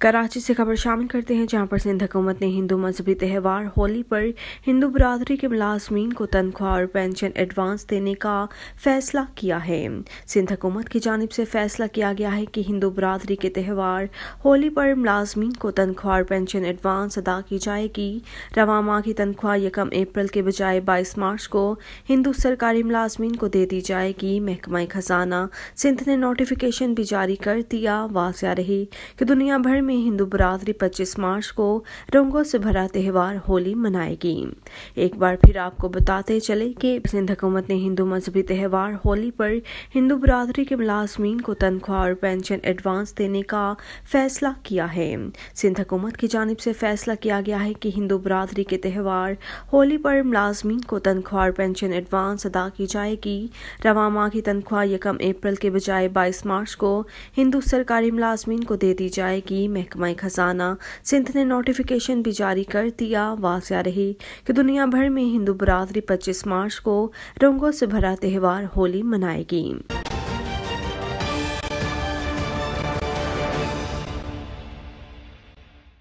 कराची से खबर शामिल करते हैं जहां पर सिंध हुकूमत ने हिंदू मजहबी त्यौहार होली पर हिंदू बरदरी के मुलाजमीन को तनख्वाह और पेंशन एडवांस देने का फैसला किया है सिंध हुकूमत की जानब से फैसला किया गया है कि हिंदू बरदरी के त्यौहार होली पर मुलाजमीन को तनख्वाह और पेंशन एडवांस अदा की जाएगी रवा माह की तनख्वाह यकम अप्रैल के बजाय बाईस मार्च को हिंदू सरकारी मुलाजमीन को दे दी जाएगी महकमा खजाना सिंध ने नोटिफिकेशन भी जारी कर दिया वाजिया रही कि दुनिया भर में में हिंदू बरादरी 25 मार्च को रंगों से भरा त्यौहार होली मनाएगी एक बार फिर आपको बताते चले कि सिंध हुकूमत ने हिंदू मजहबी त्यौहार होली पर हिंदू बरादरी के मुलाजमीन को तनख्वाह और पेंशन एडवांस देने का फैसला किया है सिंध हुकूमत की जानब से फैसला किया गया है कि हिंदू बरादरी के त्यौहार होली पर मुलाजमीन को तनख्वाह और पेंशन एडवांस अदा की जाएगी रवा की तनख्वाह यकम अप्रैल के बजाय बाईस मार्च को हिंदू सरकारी मुलाजमीन को दे दी जाएगी महकमा खजाना सिंध ने नोटिफिकेशन भी जारी कर दिया वाजिया रही कि दुनिया भर में हिंदू बरादरी 25 मार्च को रंगों से भरा त्यौहार होली मनाएगी